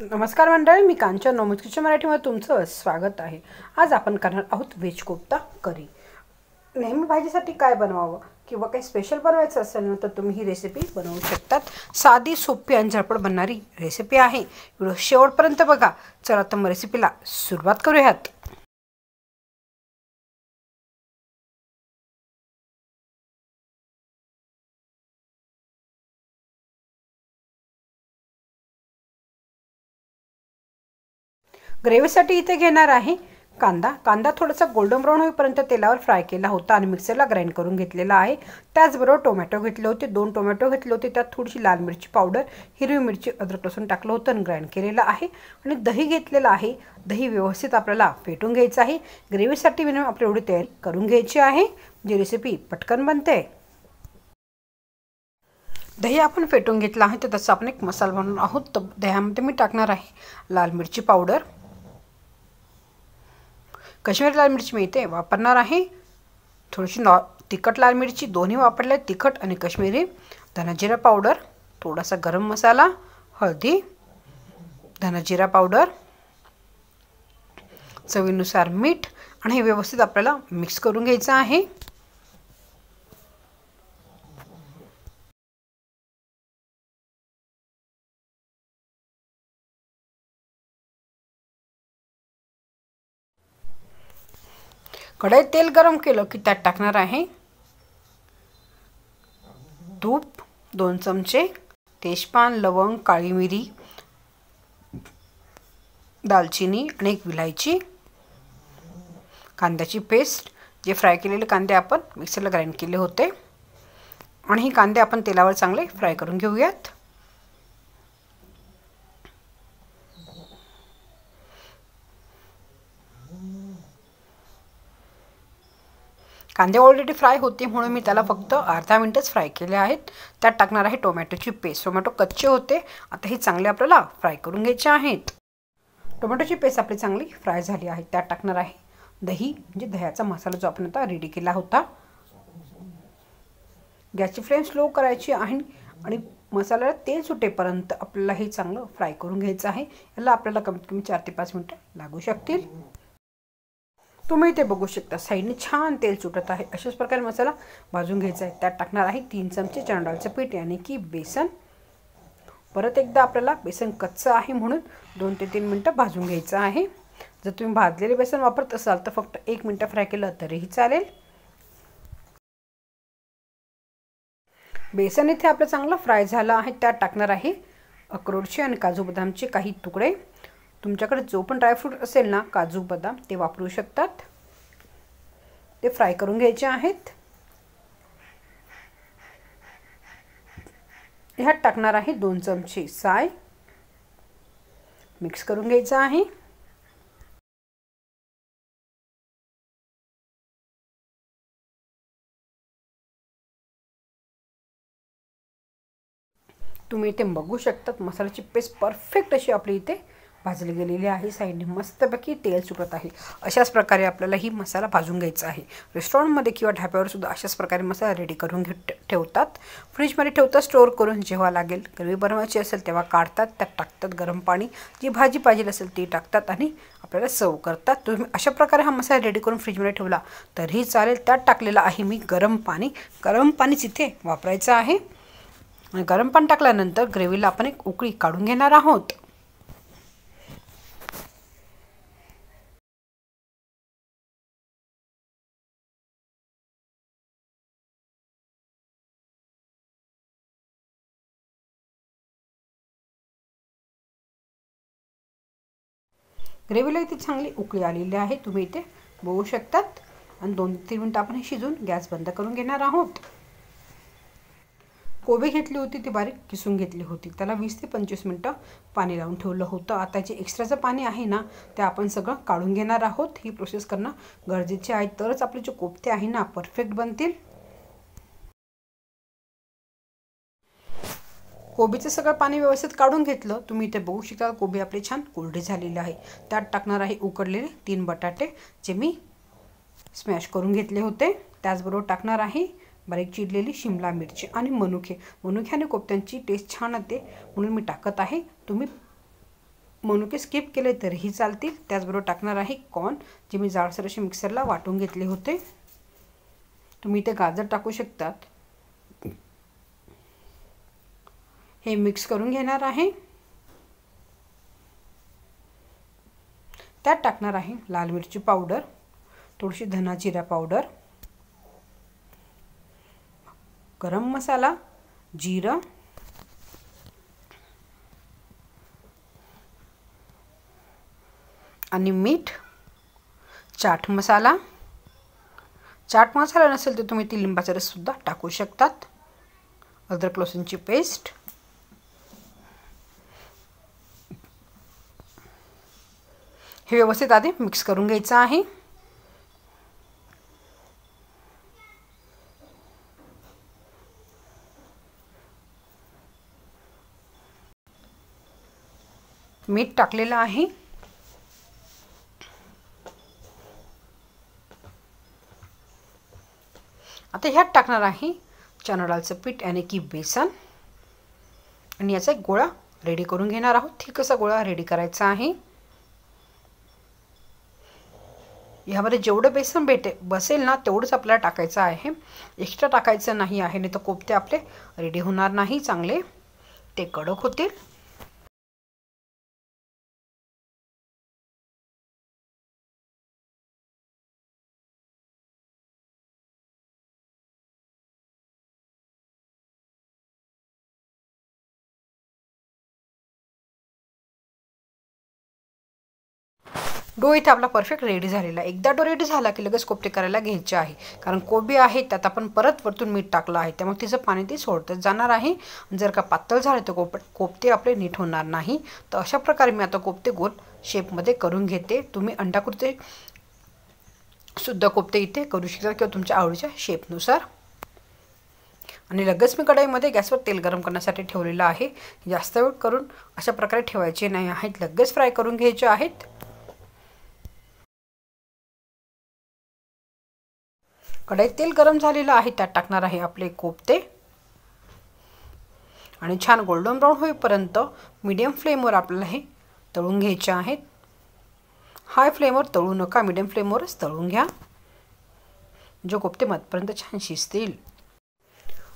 नमस्कार मंडळी मी कांचन नोमज किचन मराठीमध्ये तुमचं स्वागत आहे आज आपण करणार आहोत व्हेज कोफ्ता करी नेहमी भाजीसाठी काय बनवावं किंवा काही स्पेशल बनवायचं असेल ना तर तुम्ही ही रेसिपी बनवू शकतात साधी सोपी आणि झळपड बनणारी रेसिपी आहे व्हिडिओ शेवटपर्यंत बघा चला तर मग रेसिपीला सुरुवात करूयात ग्रेव्हीसाठी इथे घेणार आहे कांदा कांदा थोडासा गोल्डन ब्राऊन होईपर्यंत तेलावर फ्राय केला होता आणि मिक्सरला ग्राइंड करून घेतलेला आहे त्याचबरोबर टोमॅटो घेतले होते दोन टोमॅटो घेतले होते त्यात थोडीशी लाल मिरची पावडर हिरवी मिरची अद्रक लसून टाकलं होतं आणि ग्राइंड केलेलं आहे आणि दही घेतलेलं आहे दही व्यवस्थित आपल्याला फेटून घ्यायचं आहे ग्रेव्हीसाठी मिनिमम आपली एवढी तयारी करून घ्यायची आहे जी रेसिपी पटकन बनते दही आपण फेटून घेतलं आहे तर तसं आपण एक मसाला बनवून आहोत तर दह्यामध्ये मी टाकणार आहे लाल मिरची पावडर कश्मीरी लाल मिरची इथे वापरणार आहे थोडीशी नॉ तिखट लाल मिरची दोन्ही वापरले तिखट आणि कश्मीरी धनाजिरा पावडर थोडासा गरम मसाला हळदी धनजिरा पावडर चवीनुसार मीठ आणि हे व्यवस्थित आपल्याला मिक्स करून घ्यायचं आहे कढई तेल गरम केलं की त्यात टाकणार आहे तूप दोन चमचे तेजपान लवंग काळी मिरी दालचिनी आणि एक विलायची कांद्याची पेस्ट जे फ्राय केलेले कांदे आपण मिक्सरला ग्राइंड केले होते आणि हे कांदे आपण तेलावर चांगले फ्राय करून घेऊयात कांदे ऑलरेडी फ्राय होते म्हणून मी त्याला फक्त अर्धा मिनटच फ्राय केले आहेत त्यात टाकणार आहे टोमॅटोची पेस्ट टोमॅटो कच्चे होते आता हे चांगले आपल्याला फ्राय करून घ्यायचे आहेत टोमॅटोची पेस्ट आपली चांगली फ्राय झाली आहे त्यात टाकणार आहे दही म्हणजे दह्याचा मसाला जो आपण आता रेडी केला होता गॅसची फ्लेम स्लो करायची आहे आणि मसाल्याला तेल सुटेपर्यंत आपल्याला हे चांगलं फ्राय करून घ्यायचं आहे याला आपल्याला कमीत कमी चार ते पाच मिनटं लागू शकतील तुम्ही ते बघू शकता साईडने छान तेल सुटत आहे अशाच प्रकारे मसाला भाजून घ्यायचा आहे त्यात टाकणार आहे तीन चमचे चांडाळचं पीठ आणि की बेसन परत एकदा आपल्याला बेसन कच्चं आहे म्हणून दोन ते तीन मिनटं भाजून घ्यायचं आहे जर तुम्ही भाजलेले बेसन वापरत असाल तर फक्त एक मिनटं फ्राय केलं तरीही चालेल बेसन इथे आपलं चांगलं फ्राय झालं आहे त्यात टाकणार आहे अक्रोडचे आणि काजू बदामचे काही तुकडे तुमच्याकडे जो पण ड्रायफ्रूट असेल ना काजू बदाम ते वापरू शकतात ते फ्राय करून घ्यायचे आहेत ह्यात टाकणार आहे दोन चमचे साय मिक्स करून घ्यायचं आहे तुम्ही इथे बघू शकतात मसाल्याची पेस्ट परफेक्ट अशी आपली इथे भाजली गेलेली आहे साईडने मस्तपैकी तेल सुटत आहे अशाच प्रकारे आपल्याला ही मसाला भाजून घ्यायचा आहे रेस्टॉरंटमध्ये किंवा ढाब्यावर सुद्धा अशाच प्रकारे मसाला रेडी करून घे ठेवतात फ्रीजमध्ये ठेवतात स्टोअर करून जेव्हा लागेल ग्रेव्ही बनवायची असेल तेव्हा काढतात त्यात टाकतात गरम पाणी जी भाजी पाहिजे असेल ती टाकतात आणि आपल्याला सर्व करतात तुम्ही अशा प्रकारे हा मसाला रेडी करून फ्रीजमध्ये ठेवला तरीही चालेल त्यात टाकलेला आहे मी गरम पाणी गरम पाणीच इथे वापरायचं आहे गरम पाणी टाकल्यानंतर ग्रेव्हीला आपण एक उकळी काढून घेणार आहोत ग्रेव्हीला इथे चांगली उकळी आलेली आहे तुम्ही इथे बघू शकतात आणि दोन तीन मिनटं आपण हे शिजून गॅस बंद करून घेणार आहोत कोबी घेतली होती ती बारीक किसून घेतली होती त्याला वीस ते पंचवीस मिनटं पाणी लावून ठेवलं होतं आता जे एक्स्ट्राचं पाणी आहे ना ते आपण सगळं काढून घेणार आहोत ही प्रोसेस करणं गरजेचे आहे तरच आपले जे कोफ्ते आहे ना परफेक्ट बनतील कोबीचं सगळं पाणी व्यवस्थित काढून घेतलं तुम्ही इथे बघू शकता कोबी आपली छान कोरडी झालेली आहे त्यात टाकणार आहे उकडलेले तीन बटाटे जे मी स्मॅश करून घेतले होते त्याचबरोबर टाकणार आहे बारीक चिरलेली शिमला मिरची आणि मनुखे मनुखे आणि कोपत्यांची टेस्ट छान येते म्हणून मी टाकत आहे तुम्ही मनुके स्किप केले तरीही चालतील त्याचबरोबर टाकणार आहे कॉर्न जे मी जाडसर असे मिक्सरला वाटून घेतले होते तुम्ही इथे गाजर टाकू शकतात हे मिक्स करून घेणार आहे त्यात टाकणार आहे लाल मिरची पावडर थोडीशी धना जिरा पावडर गरम मसाला जिरं आणि मीठ चाट मसाला चाट मसाला नसेल तर तुम्ही ती लिंबाचा रससुद्धा टाकू शकतात अद्रक लसूणची पेस्ट हे व्यवस्थित आधी मिक्स करून घ्यायचं आहे मीठ टाकलेलं आहे आता ह्यात टाकणार आहे चणा डाळचं पीठ आणि की बेसन आणि याचा एक गोळा रेडी करून घेणार आहोत ठीक असा गोळा रेडी करायचा आहे ह्यामध्ये जेवढं बेसन बेटे, बसेल ना तेवढंच आपल्याला टाकायचं आहे एक्स्ट्रा टाकायचं नाही आहे नाही तर कोपते आपले रेडी होणार नाही चांगले ते कडक होतील डो इथे आपला परफेक्ट रेडी झालेला एकदा डो रेडी झाला की लगेच कोपटे करायला घ्यायचे आहे कारण कोबी आहे त्यात आपण परत वरतून मीठ टाकलं आहे त्यामुळे तिचं पाणी ते सोडतच जाणार आहे जर का पातळ झालं तर कोप कोपते आपले नीट होणार नाही तर अशा प्रकारे मी आता कोपते गोल शेपमध्ये करून घेते तुम्ही अंडाकृते सुद्धा कोपते इथे करू शकता किंवा तुमच्या आवडीच्या शेपनुसार आणि लगेच मी कढाईमध्ये गॅसवर तेल गरम करण्यासाठी ठेवलेलं आहे जास्त वेळ करून अशा प्रकारे ठेवायचे नाही आहेत लगेच फ्राय करून घ्यायचे आहेत कढईत तेल गरम झालेलं आहे त्यात टाकणार आहे आपले कोफते आणि छान गोल्डन ब्राऊन होईपर्यंत मीडियम फ्लेमवर आपल्याला हे तळून घ्यायचे आहेत हाय फ्लेमवर तळू नका मीडियम फ्लेमवरच तळून घ्या जो कोपते मतपर्यंत छान शिजतील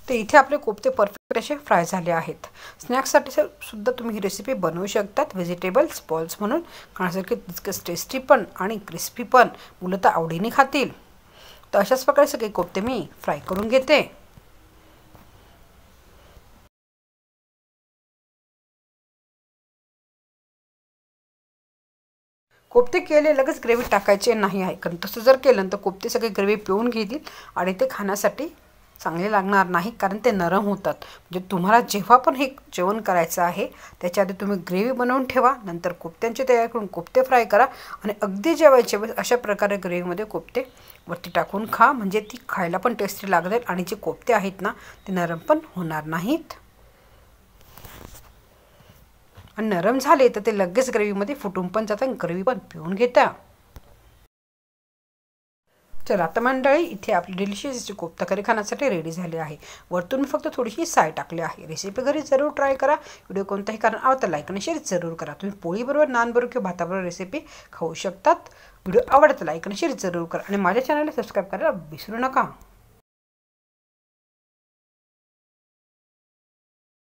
तर इथे आपले कोफते परफेक्ट असे फ्राय झाले आहेत स्नॅक्ससाठी सुद्धा तुम्ही ही रेसिपी बनवू शकतात व्हेजिटेबल्स बॉल्स म्हणून खाण्यासारखे तितकेच टेस्टी पण आणि क्रिस्पी पण मुलं तर आवडीने खातील तर अशाच प्रकारे सगळे कोफ्ते मी फ्राय करून घेते कोफ्ते केले लगेच ग्रेव्ही टाकायचे नाही आहे कारण तसं जर केलं तर कोफ्ते सगळे ग्रेव्ही पिऊन घेतील आणि ते खाण्यासाठी चांगले लागणार नाही कारण ते नरम होतात म्हणजे तुम्हाला जेव्हा पण हे जेवण करायचं आहे त्याच्या आधी तुम्ही ग्रेव्ही बनवून ठेवा नंतर कोफत्यांची तयार करून कोफ्ते फ्राय करा आणि अगदी जेवायचे वेळेस अशा प्रकारे ग्रेव्हीमध्ये कोफ्ते वरती टाकून खा म्हणजे ती खायला पण टेस्टी लागतील आणि जे कोफते आहेत ना ते नरम पण होणार नाहीत आणि नरम झाले तर ते लगेच ग्रेव्हीमध्ये फुटून पण जातात ग्रेव्ही पण पिऊन घेता तर मंडळी इथे आपली डिलिशियस कोफ्ता खाण्यासाठी रेडी झाली आहे वरतून मी फक्त थोडीशी साय टाकली आहे रेसिपी घरी जरूर ट्राय करा व्हिडिओ कोणताही कारण आवडता लाईक आणि शेअर जरूर करा तुम्ही पोळीबरोबर नानबरोबर किंवा भाताबरोबर रेसिपी खाऊ शकतात व्हिडिओ आवडता लाईक आणि शेअर जरूर करा आणि माझ्या चॅनलला सबस्क्राईब करायला विसरू नका